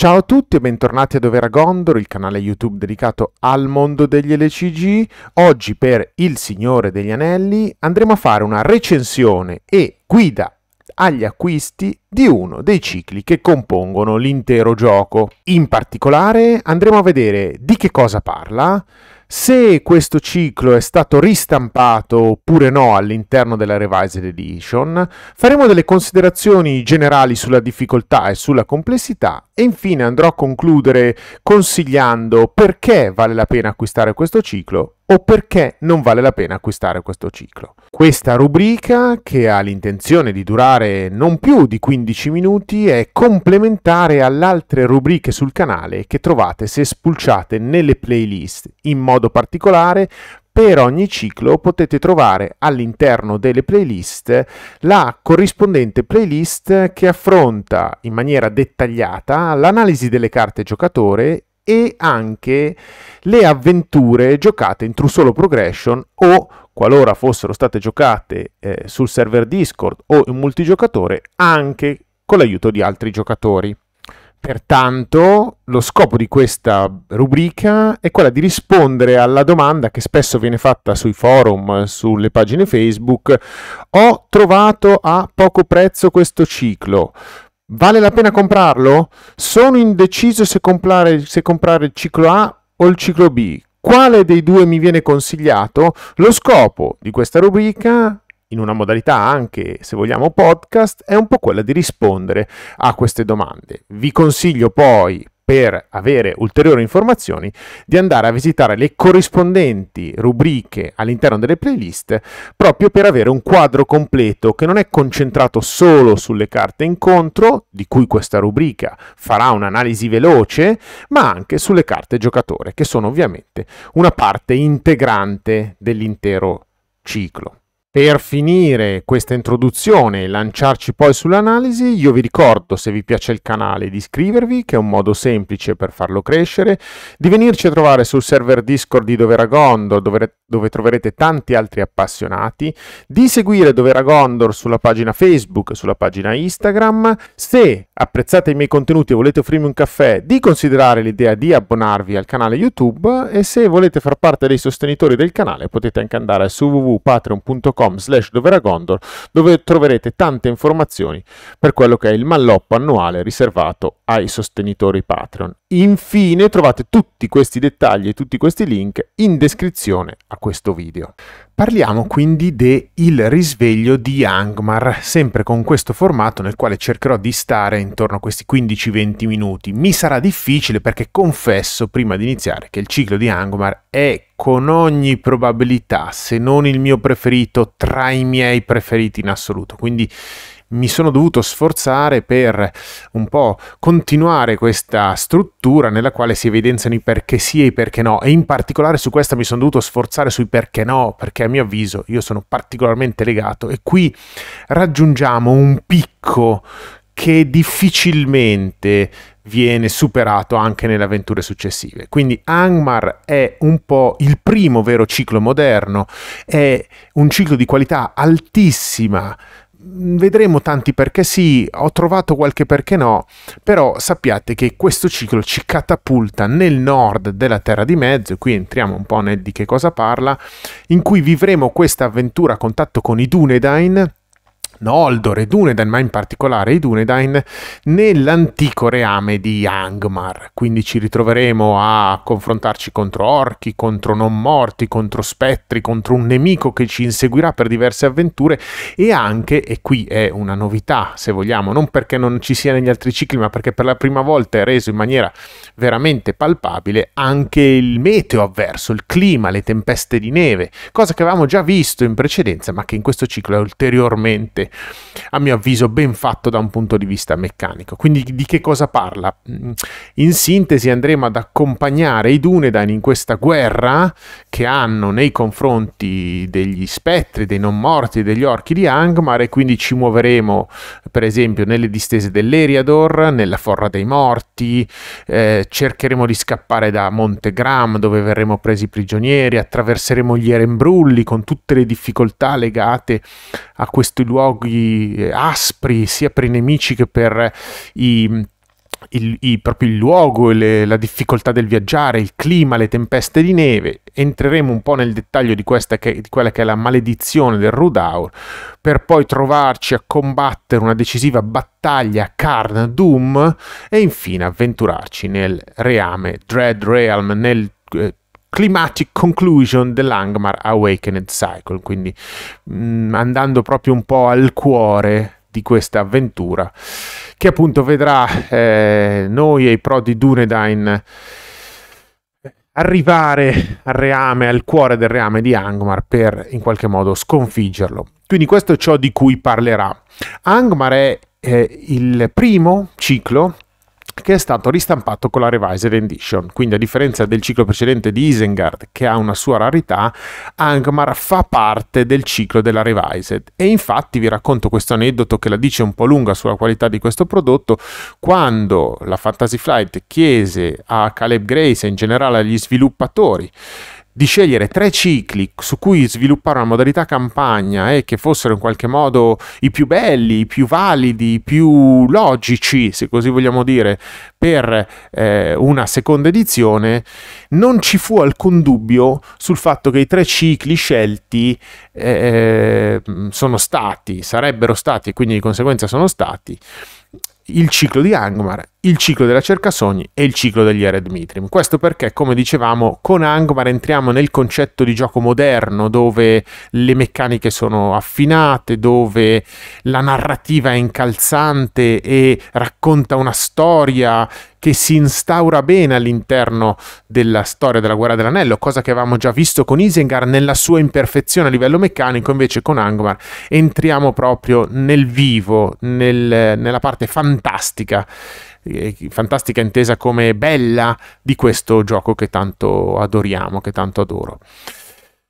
Ciao a tutti e bentornati a Dovera Gondor, il canale YouTube dedicato al mondo degli LCG. Oggi per Il Signore degli Anelli andremo a fare una recensione e guida agli acquisti di uno dei cicli che compongono l'intero gioco. In particolare andremo a vedere di che cosa parla, se questo ciclo è stato ristampato oppure no all'interno della Revised Edition, faremo delle considerazioni generali sulla difficoltà e sulla complessità e infine andrò a concludere consigliando perché vale la pena acquistare questo ciclo o perché non vale la pena acquistare questo ciclo. Questa rubrica, che ha l'intenzione di durare non più di 15 minuti, è complementare alle altre rubriche sul canale che trovate se spulciate nelle playlist. In modo particolare, per ogni ciclo potete trovare all'interno delle playlist la corrispondente playlist che affronta in maniera dettagliata l'analisi delle carte giocatore e anche le avventure giocate in True Solo Progression o qualora fossero state giocate eh, sul server Discord o in multigiocatore anche con l'aiuto di altri giocatori. Pertanto, lo scopo di questa rubrica è quella di rispondere alla domanda che spesso viene fatta sui forum, sulle pagine Facebook, ho trovato a poco prezzo questo ciclo Vale la pena comprarlo? Sono indeciso se comprare, se comprare il ciclo A o il ciclo B. Quale dei due mi viene consigliato? Lo scopo di questa rubrica in una modalità anche, se vogliamo, podcast, è un po' quella di rispondere a queste domande. Vi consiglio poi per avere ulteriori informazioni, di andare a visitare le corrispondenti rubriche all'interno delle playlist, proprio per avere un quadro completo che non è concentrato solo sulle carte incontro, di cui questa rubrica farà un'analisi veloce, ma anche sulle carte giocatore, che sono ovviamente una parte integrante dell'intero ciclo. Per finire questa introduzione e lanciarci poi sull'analisi, io vi ricordo se vi piace il canale di iscrivervi, che è un modo semplice per farlo crescere, di venirci a trovare sul server Discord di Doveragondor dove, dove troverete tanti altri appassionati, di seguire Doveragondor sulla pagina Facebook, sulla pagina Instagram. Se apprezzate i miei contenuti e volete offrirmi un caffè, di considerare l'idea di abbonarvi al canale YouTube e se volete far parte dei sostenitori del canale potete anche andare su www.patreon.com patreon.com slash doveragondor dove troverete tante informazioni per quello che è il malloppo annuale riservato ai sostenitori Patreon. Infine trovate tutti questi dettagli e tutti questi link in descrizione a questo video. Parliamo quindi de Il risveglio di Angmar, sempre con questo formato nel quale cercherò di stare intorno a questi 15-20 minuti. Mi sarà difficile perché confesso prima di iniziare che il ciclo di Angmar è con ogni probabilità, se non il mio preferito, tra i miei preferiti in assoluto. Quindi mi sono dovuto sforzare per un po' continuare questa struttura nella quale si evidenziano i perché sì e i perché no e in particolare su questa mi sono dovuto sforzare sui perché no perché a mio avviso io sono particolarmente legato e qui raggiungiamo un picco che difficilmente viene superato anche nelle avventure successive. Quindi Angmar è un po' il primo vero ciclo moderno, è un ciclo di qualità altissima vedremo tanti perché sì, ho trovato qualche perché no, però sappiate che questo ciclo ci catapulta nel nord della Terra di Mezzo, e qui entriamo un po' nel di che cosa parla, in cui vivremo questa avventura a contatto con i Dunedain, Noldor e Dunedain, ma in particolare i Dunedain, nell'antico reame di Angmar. Quindi ci ritroveremo a confrontarci contro orchi, contro non morti, contro spettri, contro un nemico che ci inseguirà per diverse avventure e anche, e qui è una novità se vogliamo, non perché non ci sia negli altri cicli, ma perché per la prima volta è reso in maniera veramente palpabile anche il meteo avverso, il clima, le tempeste di neve, cosa che avevamo già visto in precedenza, ma che in questo ciclo è ulteriormente a mio avviso ben fatto da un punto di vista meccanico. Quindi di che cosa parla? Mm, in sintesi andremo ad accompagnare i Dunedain in questa guerra che hanno nei confronti degli spettri, dei non morti, degli orchi di Angmar e quindi ci muoveremo per esempio nelle distese dell'Eriador, nella Forra dei Morti, eh, cercheremo di scappare da Monte Gram dove verremo presi prigionieri, attraverseremo gli Erembrulli con tutte le difficoltà legate a questi luoghi dialoghi eh, aspri sia per i nemici che per eh, i mm, il, il, proprio il luogo, le, la difficoltà del viaggiare, il clima, le tempeste di neve. Entreremo un po' nel dettaglio di, questa che, di quella che è la maledizione del Rudaur, per poi trovarci a combattere una decisiva battaglia Karn Doom e infine avventurarci nel reame Dread Realm, nel eh, Climatic Conclusion dell'Angmar Awakened Cycle, quindi mh, mm, andando proprio un po' al cuore di questa avventura che appunto vedrà eh, noi e i pro di Dunedain arrivare al reame, al cuore del reame di Angmar per in qualche modo sconfiggerlo. Quindi questo è ciò di cui parlerà. Angmar è eh, il primo ciclo che è stato ristampato con la Revised Edition. Quindi, a differenza del ciclo precedente di Isengard, che ha una sua rarità, Angmar fa parte del ciclo della Revised. E infatti vi racconto questo aneddoto che la dice un po' lunga sulla qualità di questo prodotto. Quando la Fantasy Flight chiese a Caleb Grace e in generale agli sviluppatori di scegliere tre cicli su cui sviluppare una modalità campagna e che fossero in qualche modo i più belli, i più validi, i più logici, se così vogliamo dire, per eh, una seconda edizione, non ci fu alcun dubbio sul fatto che i tre cicli scelti eh, eh sono stati, sarebbero stati e quindi di conseguenza sono stati il ciclo di Angmar, il ciclo della cerca sogni e il ciclo degli Ered Mitrim. Questo perché, come dicevamo, con Angmar entriamo nel concetto di gioco moderno, dove le meccaniche sono affinate, dove la narrativa è incalzante e racconta una storia che si instaura bene all'interno della storia della guerra dell'anello, cosa che avevamo già visto con Isengard nella sua imperfezione a livello meccanico, invece con Angmar entriamo proprio nel vivo, nel, nella parte fantastica eh, fantastica intesa come bella di questo gioco che tanto adoriamo, che tanto adoro.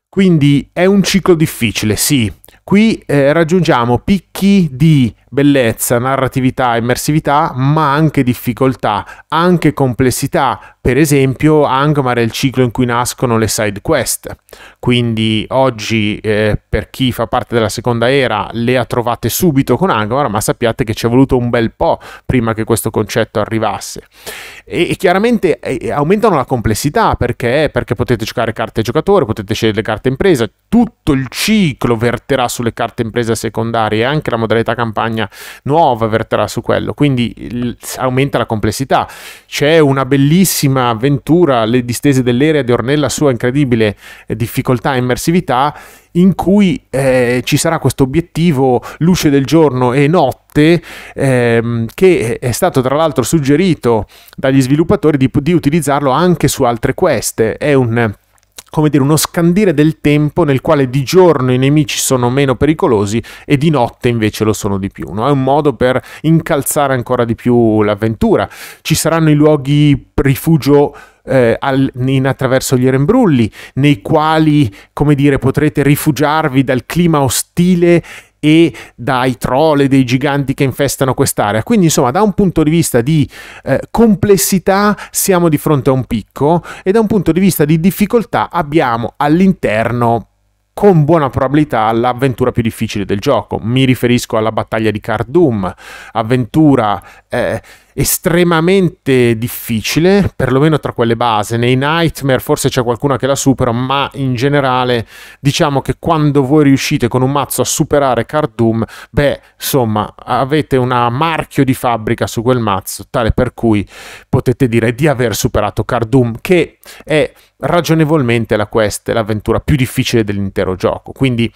Quindi è un ciclo difficile, sì, Qui eh, raggiungiamo picchi di bellezza, narratività, immersività, ma anche difficoltà, anche complessità. Per esempio, Angmar è il ciclo in cui nascono le side quest. Quindi oggi, eh, per chi fa parte della seconda era, le ha trovate subito con Angmar, ma sappiate che ci è voluto un bel po' prima che questo concetto arrivasse. E, e chiaramente eh, aumentano la complessità perché? perché potete giocare carte giocatore, potete scegliere carte impresa, tutto il ciclo verterà verterà sulle carte imprese secondarie e anche la modalità campagna nuova verterà su quello, quindi il, aumenta la complessità. C'è una bellissima avventura, le distese dell'area di Ornella, sua incredibile eh, difficoltà e immersività, in cui eh, ci sarà questo obiettivo luce del giorno e notte ehm, che è stato tra l'altro suggerito dagli sviluppatori di, di utilizzarlo anche su altre queste. È un come dire, uno scandire del tempo nel quale di giorno i nemici sono meno pericolosi e di notte invece lo sono di più. No? È un modo per incalzare ancora di più l'avventura. Ci saranno i luoghi rifugio eh, al, in, attraverso gli erembrulli, nei quali, come dire, potrete rifugiarvi dal clima ostile e dai troll e dei giganti che infestano quest'area. Quindi, insomma, da un punto di vista di eh, complessità siamo di fronte a un picco e da un punto di vista di difficoltà abbiamo all'interno con buona probabilità l'avventura più difficile del gioco. Mi riferisco alla battaglia di Cardum, avventura eh, estremamente difficile, perlomeno tra quelle base. Nei Nightmare forse c'è qualcuna che la supera, ma in generale diciamo che quando voi riuscite con un mazzo a superare Card Doom, beh, insomma, avete un marchio di fabbrica su quel mazzo, tale per cui potete dire di aver superato Card Doom, che è ragionevolmente la quest, l'avventura più difficile dell'intero gioco. Quindi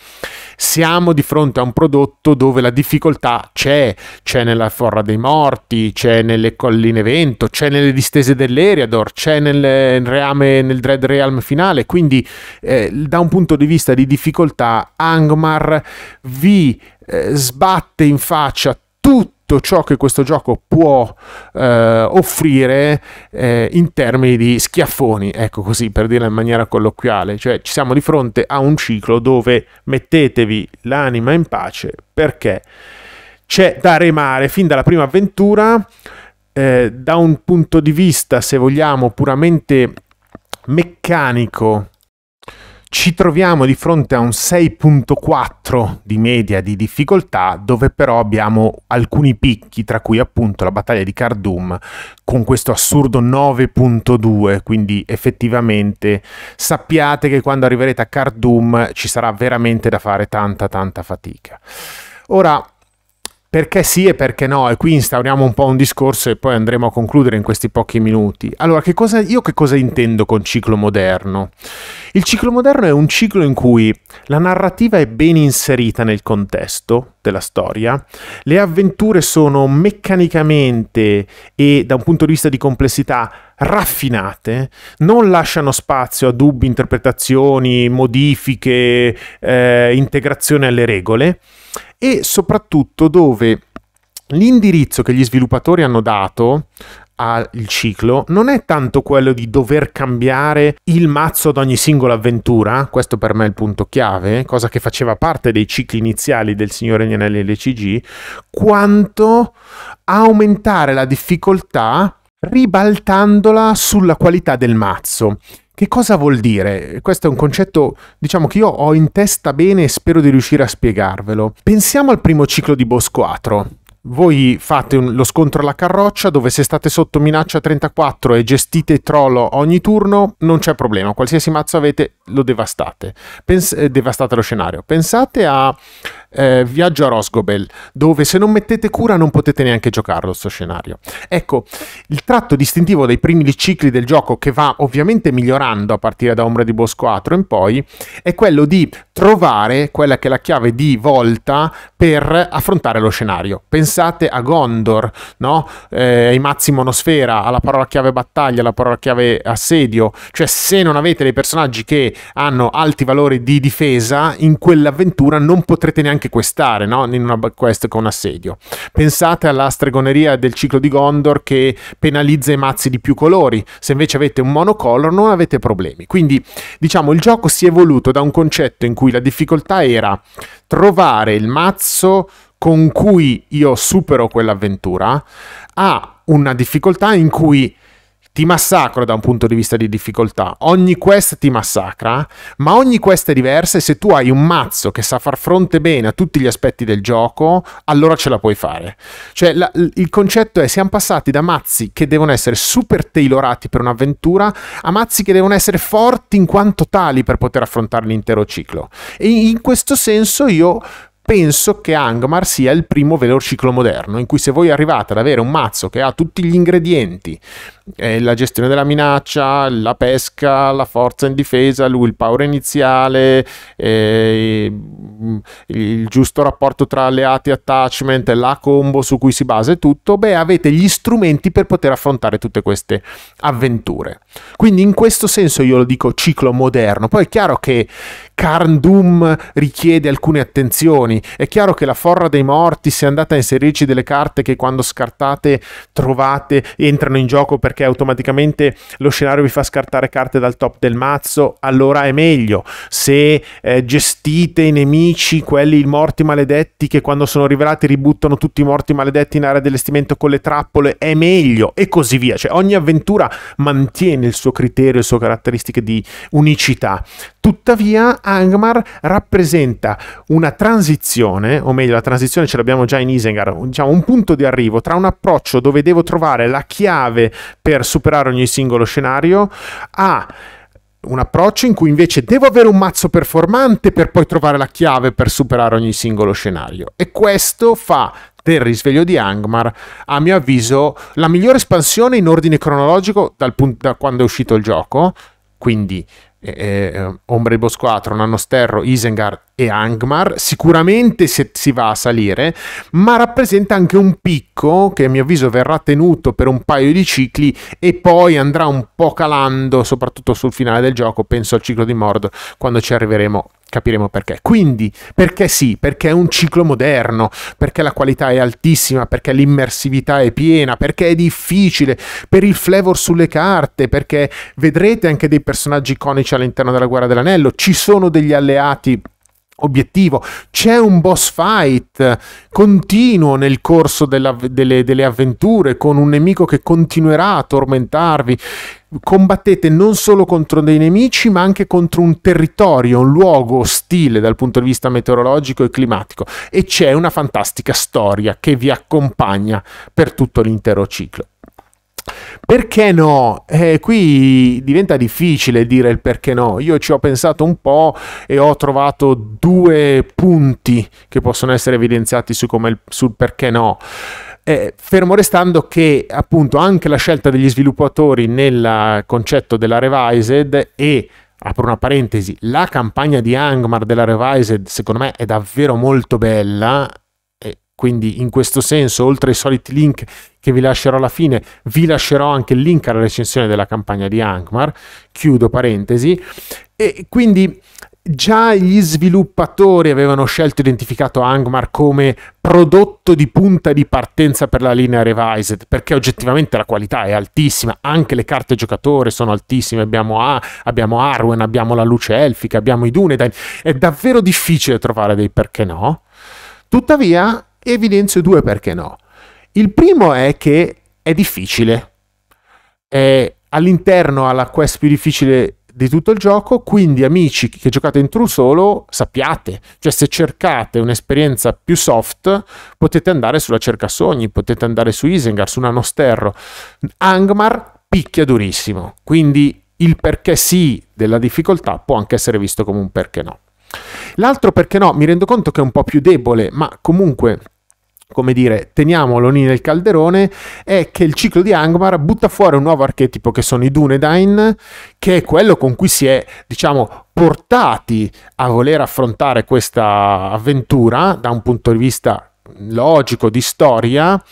siamo di fronte a un prodotto dove la difficoltà c'è, c'è nella Forra dei Morti, c'è nelle colline vento, c'è nelle distese dell'Eriador, c'è nel, reame, nel Dread Realm finale, quindi eh, da un punto di vista di difficoltà Angmar vi eh, sbatte in faccia tutto ciò che questo gioco può eh, offrire eh, in termini di schiaffoni, ecco così per dirla in maniera colloquiale, cioè ci siamo di fronte a un ciclo dove mettetevi l'anima in pace perché c'è da remare fin dalla prima avventura eh, da un punto di vista, se vogliamo, puramente meccanico ci troviamo di fronte a un 6.4 di media di difficoltà, dove però abbiamo alcuni picchi, tra cui appunto la battaglia di Khardoum con questo assurdo 9.2, quindi effettivamente sappiate che quando arriverete a Khardoum ci sarà veramente da fare tanta tanta fatica. Ora, perché sì e perché no, e qui instauriamo un po' un discorso e poi andremo a concludere in questi pochi minuti. Allora, che cosa, io che cosa intendo con ciclo moderno? Il ciclo moderno è un ciclo in cui la narrativa è ben inserita nel contesto della storia, le avventure sono meccanicamente e da un punto di vista di complessità raffinate, non lasciano spazio a dubbi, interpretazioni, modifiche, eh, integrazione alle regole e soprattutto dove l'indirizzo che gli sviluppatori hanno dato al ciclo non è tanto quello di dover cambiare il mazzo ad ogni singola avventura, questo per me è il punto chiave, cosa che faceva parte dei cicli iniziali del Signore Nianelli LCG, quanto aumentare la difficoltà ribaltandola sulla qualità del mazzo. Che cosa vuol dire? Questo è un concetto, diciamo, che io ho in testa bene e spero di riuscire a spiegarvelo. Pensiamo al primo ciclo di Bosco 4. Voi fate un, lo scontro alla carroccia dove se state sotto minaccia 34 e gestite trollo ogni turno non c'è problema, qualsiasi mazzo avete lo devastate, Pens- eh, devastate lo scenario. Pensate a eh, Viaggio a Rosgobel, dove se non mettete cura non potete neanche giocarlo sto scenario. Ecco, il tratto distintivo dei primi cicli del gioco, che va ovviamente migliorando a partire da Ombra di Bosco 4 in poi, è quello di trovare quella che è la chiave di volta per affrontare lo scenario. Pensate a Gondor, no? eh, ai mazzi monosfera, alla parola chiave battaglia, alla parola chiave assedio, cioè se non avete dei personaggi che hanno alti valori di difesa, in quell'avventura non potrete neanche anche questare no? in una quest con assedio. Pensate alla stregoneria del ciclo di Gondor che penalizza i mazzi di più colori, se invece avete un monocolor non avete problemi. Quindi diciamo il gioco si è evoluto da un concetto in cui la difficoltà era trovare il mazzo con cui io supero quell'avventura a una difficoltà in cui ti massacro da un punto di vista di difficoltà. Ogni quest ti massacra, ma ogni quest è diversa e se tu hai un mazzo che sa far fronte bene a tutti gli aspetti del gioco, allora ce la puoi fare. Cioè, la, il concetto è siamo passati da mazzi che devono essere super tailorati per un'avventura a mazzi che devono essere forti in quanto tali per poter affrontare l'intero ciclo. E in questo senso io penso che Angmar sia il primo velociclo moderno, in cui se voi arrivate ad avere un mazzo che ha tutti gli ingredienti eh, la gestione della minaccia, la pesca, la forza in difesa, lui il power iniziale, eh, il giusto rapporto tra alleati e attachment, la combo su cui si basa e tutto, beh avete gli strumenti per poter affrontare tutte queste avventure. Quindi in questo senso io lo dico ciclo moderno, poi è chiaro che Carn Doom richiede alcune attenzioni, è chiaro che la Forra dei Morti, se andate a inserirci delle carte che quando scartate trovate entrano in gioco per perché automaticamente lo scenario vi fa scartare carte dal top del mazzo, allora è meglio. Se eh, gestite i nemici, quelli i morti maledetti che quando sono rivelati ributtano tutti i morti maledetti in area dell'estimento con le trappole, è meglio e così via. Cioè ogni avventura mantiene il suo criterio, le sue caratteristiche di unicità. Tuttavia Angmar rappresenta una transizione, o meglio la transizione ce l'abbiamo già in Isengar, diciamo un punto di arrivo tra un approccio dove devo trovare la chiave per superare ogni singolo scenario, a un approccio in cui invece devo avere un mazzo performante per poi trovare la chiave per superare ogni singolo scenario. E questo fa del risveglio di Angmar, a mio avviso, la migliore espansione in ordine cronologico dal punto, da quando è uscito il gioco, quindi eh, eh, Ombre Bosco 4, Nannosterro, Isengard e Angmar, sicuramente se, si va a salire, ma rappresenta anche un picco che a mio avviso verrà tenuto per un paio di cicli e poi andrà un po' calando, soprattutto sul finale del gioco, penso al ciclo di Mord, quando ci arriveremo capiremo perché. Quindi, perché sì, perché è un ciclo moderno, perché la qualità è altissima, perché l'immersività è piena, perché è difficile, per il flavor sulle carte, perché vedrete anche dei personaggi iconici all'interno della Guerra dell'Anello, ci sono degli alleati obiettivo. C'è un boss fight continuo nel corso della, delle, delle avventure con un nemico che continuerà a tormentarvi combattete non solo contro dei nemici, ma anche contro un territorio, un luogo ostile dal punto di vista meteorologico e climatico. E c'è una fantastica storia che vi accompagna per tutto l'intero ciclo. Perché no? Eh, qui diventa difficile dire il perché no. Io ci ho pensato un po' e ho trovato due punti che possono essere evidenziati su come, sul perché no. Eh, fermo restando che appunto anche la scelta degli sviluppatori nel concetto della Revised e apro una parentesi, la campagna di Angmar della Revised secondo me è davvero molto bella quindi in questo senso, oltre ai soliti link che vi lascerò alla fine, vi lascerò anche il link alla recensione della campagna di Angmar, chiudo parentesi, e quindi Già gli sviluppatori avevano scelto e identificato Angmar come prodotto di punta di partenza per la linea Revised, perché oggettivamente la qualità è altissima, anche le carte giocatore sono altissime, abbiamo A, abbiamo Arwen, abbiamo la luce elfica, abbiamo i Dunedain, è davvero difficile trovare dei perché no. Tuttavia evidenzio due perché no. Il primo è che è difficile. È all'interno alla quest più difficile di tutto il gioco, quindi amici che giocate in true solo sappiate, cioè se cercate un'esperienza più soft potete andare sulla cerca sogni, potete andare su Isengard, su Nanosterro. Angmar picchia durissimo, quindi il perché sì della difficoltà può anche essere visto come un perché no. L'altro perché no, mi rendo conto che è un po' più debole, ma comunque come dire, teniamolo lì nel calderone, è che il ciclo di Angmar butta fuori un nuovo archetipo che sono i Dunedain, che è quello con cui si è, diciamo, portati a voler affrontare questa avventura da un punto di vista logico, di storia.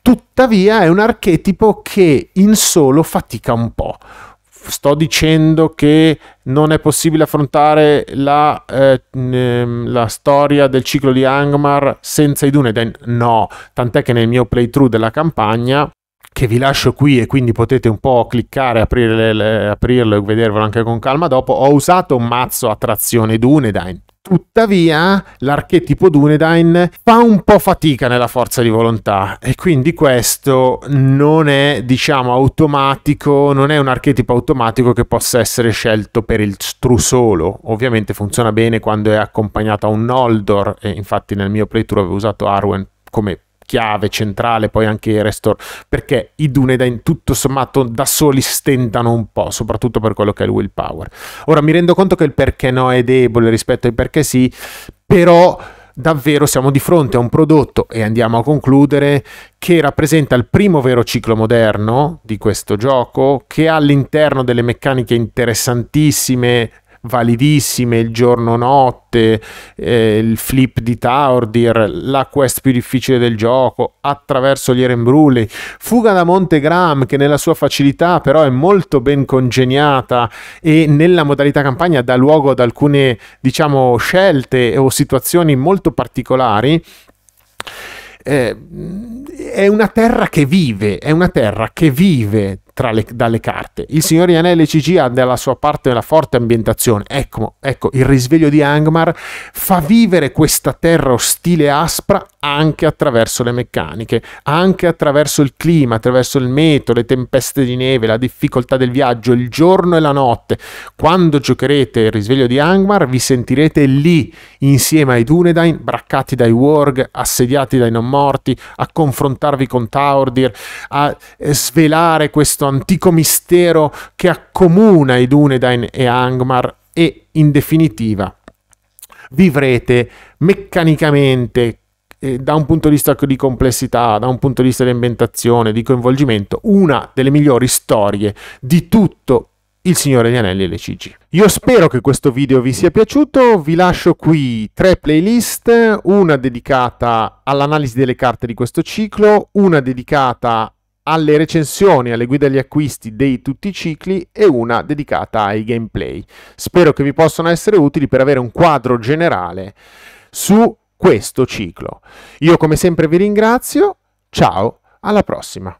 Tuttavia è un archetipo che in solo fatica un po', sto dicendo che non è possibile affrontare la, eh, ehm, la, storia del ciclo di Angmar senza i Dunedain? No, tant'è che nel mio playthrough della campagna che vi lascio qui e quindi potete un po' cliccare, aprirle, le, aprirlo e vedervelo anche con calma dopo, ho usato un mazzo a trazione Dunedain Tuttavia, l'archetipo Dunedain fa un po' fatica nella forza di volontà e quindi questo non è, diciamo, automatico, non è un archetipo automatico che possa essere scelto per il tru solo. Ovviamente funziona bene quando è accompagnato a un Noldor e infatti nel mio playthrough avevo usato Arwen come chiave centrale, poi anche i Restore, perché i Dunedain tutto sommato da soli stentano un po', soprattutto per quello che è il willpower. Ora mi rendo conto che il perché no è debole rispetto al perché sì, però davvero siamo di fronte a un prodotto, e andiamo a concludere, che rappresenta il primo vero ciclo moderno di questo gioco, che ha all'interno delle meccaniche interessantissime, validissime, il giorno notte, eh, il flip di Taordir, la quest più difficile del gioco, attraverso gli Erembrulli, fuga da Montegram che nella sua facilità però è molto ben congegnata e nella modalità campagna dà luogo ad alcune diciamo scelte o situazioni molto particolari. Eh, è una terra che vive, è una terra che vive le, dalle carte. Il Signore Anelli CG ha dalla sua parte una forte ambientazione. Ecco, ecco, il risveglio di Angmar fa vivere questa terra ostile e aspra anche attraverso le meccaniche, anche attraverso il clima, attraverso il meteo, le tempeste di neve, la difficoltà del viaggio, il giorno e la notte. Quando giocherete il risveglio di Angmar vi sentirete lì, insieme ai Dunedain, braccati dai Worg, assediati dai non morti, a confrontarvi con Taordir, a eh, svelare questo antico mistero che accomuna i Dunedain e Angmar e in definitiva vivrete meccanicamente eh, da un punto di vista ecco, di complessità, da un punto di vista di ambientazione, di coinvolgimento, una delle migliori storie di tutto il Signore degli Anelli e le CG. Io spero che questo video vi sia piaciuto, vi lascio qui tre playlist, una dedicata all'analisi delle carte di questo ciclo, una dedicata alle recensioni, alle guide agli acquisti dei tutti i cicli e una dedicata ai gameplay. Spero che vi possano essere utili per avere un quadro generale su questo ciclo. Io come sempre vi ringrazio, ciao, alla prossima!